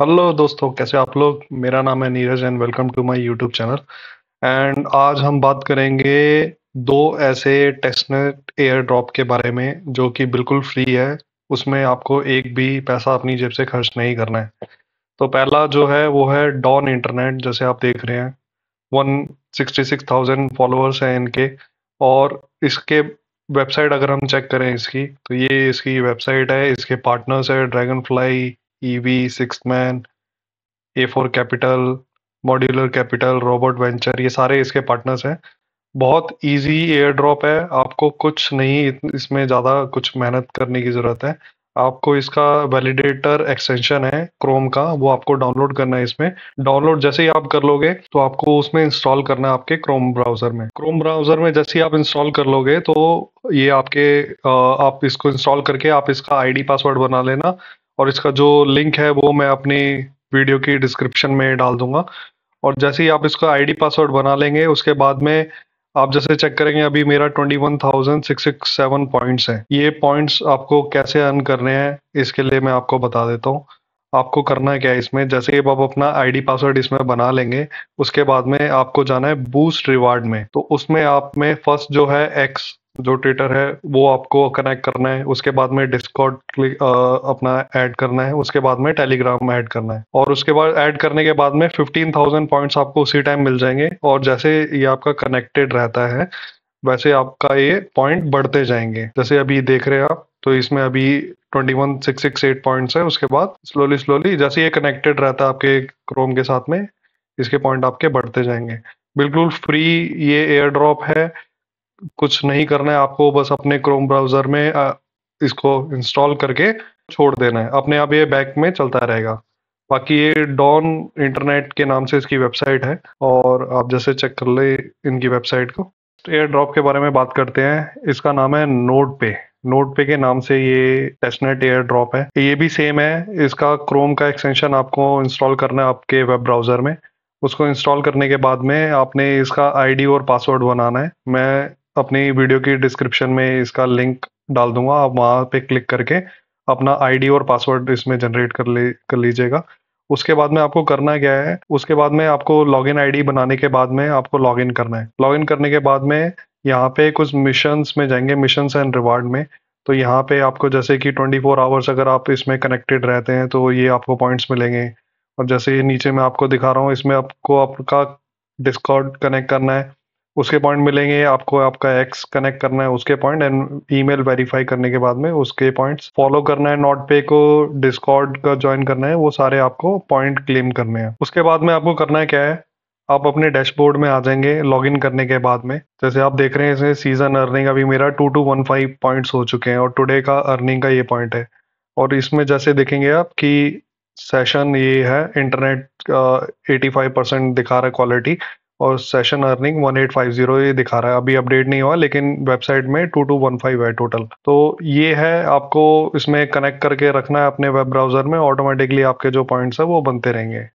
hello दोस्तों कैसे आप लोग मेरा नाम है Neeraj and welcome to my YouTube channel and आज हम बात करेंगे दो ऐसे टेस्टनेट एयर ड्रॉप के बारे में जो कि बिल्कुल फ्री है उसमें आपको एक भी पैसा अपनी जेब से खर्च नहीं करना है तो पहला जो है वो है डॉन इंटरनेट जैसे आप देख रहे हैं one sixty six thousand followers हैं इनके और इसके वेबसाइट अगर हम चेक करें इसकी तो ये इसकी वेबसाइट है इसके पार्टनर्स है Dragonfly EV six man A four capital modular capital robot venture ये सारे इसके पार्टनर्स हैं बहुत इजी एयर ड्रॉप है आपको कुछ नहीं इसमें ज़्यादा कुछ मेहनत करने की ज़रूरत है आपको इसका वैलिडेटर एक्सटेंशन है क्रोम का वो आपको डाउनलोड करना है इसमें डाउनलोड जैसे ही आप कर लोगे तो आपको उसमें इंस्टॉल करना है आपके क्रोम ब्राउज़र में क्रोम ब्राउज़र में जैसे ही आप इंस्टॉल कर लोगे तो ये आपके आप इसको इंस्टॉल करके आप इसका आईडी पासवर्ड बना लेना और इसका जो लिंक है वो मैं अपनी वीडियो की डिस्क्रिप्शन में डाल दूंगा और जैसे ही आप इसका आईडी पासवर्ड बना लेंगे उसके बाद में आप जैसे चेक करेंगे अभी मेरा twenty one thousand six six seven points हैं ये पॉइंट्स आपको कैसे अर्न करने हैं इसके लिए मैं आपको बता देता हूँ आपको करना है क्या है इसमें जैसे ही आप अपना आईडी पासवर्ड इसमें बना लेंगे उसके बाद में आपको जाना है बूस्ट रिवार्ड में तो उसमें आप में फर्स्ट जो है एक्स जो ट्विटर है वो आपको कनेक्ट करना है उसके बाद में डिस्कॉर्ड अपना ऐड करना है उसके बाद में टेलीग्राम ऐड करना है और उसके बाद ऐड करने के बाद में फिफ्टीन थाउजेंड पॉइंट आपको उसी टाइम मिल जाएंगे और जैसे ये आपका कनेक्टेड रहता है वैसे आपका ये पॉइंट बढ़ते जाएंगे जैसे अभी देख रहे हैं आप तो इसमें अभी twenty one six six eight points है उसके बाद स्लोली स्लोली जैसे ये कनेक्टेड रहता है आपके क्रोम के साथ में इसके पॉइंट आपके बढ़ते जाएंगे बिल्कुल फ्री ये एयर ड्रॉप है कुछ नहीं करना है आपको बस अपने क्रोम ब्राउजर में इसको इंस्टॉल करके छोड़ देना है अपने आप ये बैक में चलता रहेगा बाकी ये डॉन इंटरनेट के नाम से इसकी वेबसाइट है और आप जैसे चेक कर ले इनकी वेबसाइट को एयर तो ड्रॉप के बारे में बात करते हैं इसका नाम है नोट पे नोट पे के नाम से ये टेस्टनेट एयर ड्रॉप है ये भी सेम है इसका क्रोम का एक्सटेंशन आपको इंस्टॉल करना है आपके वेब ब्राउजर में उसको इंस्टॉल करने के बाद में आपने इसका आईडी और पासवर्ड बनाना है मैं अपनी वीडियो की डिस्क्रिप्शन में इसका लिंक डाल दूंगा आप वहाँ पे क्लिक करके अपना आईडी और पासवर्ड इसमें जनरेट कर ले कर लीजिएगा उसके बाद में आपको करना क्या है उसके बाद में आपको लॉगिन आईडी बनाने के बाद में आपको लॉगिन करना है लॉगिन करने के बाद में यहाँ पे कुछ मिशंस में जाएंगे मिशंस एंड रिवार्ड में तो यहाँ पे आपको जैसे कि 24 आवर्स अगर आप इसमें कनेक्टेड रहते हैं तो ये आपको पॉइंट्स मिलेंगे और जैसे ये नीचे मैं आपको दिखा रहा हूँ इसमें आपको आपका डिस्कॉर्ड कनेक्ट करना है उसके पॉइंट मिलेंगे आपको आपका एक्स कनेक्ट करना है उसके पॉइंट एंड ईमेल वेरीफाई करने के बाद में उसके पॉइंट्स फॉलो करना है नॉट पे को डिस्कॉर्ड का ज्वाइन करना है वो सारे आपको पॉइंट क्लेम करने हैं उसके बाद में आपको करना है क्या है आप अपने डैशबोर्ड में आ जाएंगे लॉगिन करने के बाद में जैसे आप देख रहे हैं इसमें सीजन अर्निंग अभी मेरा two two one five points हो चुके हैं और टुडे का अर्निंग का ये पॉइंट है और इसमें जैसे देखेंगे आप कि सेशन ये है इंटरनेट एटी फाइव परसेंट दिखा रहा है क्वालिटी और सेशन अर्निंग 1850 ये दिखा रहा है अभी अपडेट नहीं हुआ लेकिन वेबसाइट में 2215 है टोटल तो ये है आपको इसमें कनेक्ट करके रखना है अपने वेब ब्राउजर में ऑटोमेटिकली आपके जो पॉइंट्स है वो बनते रहेंगे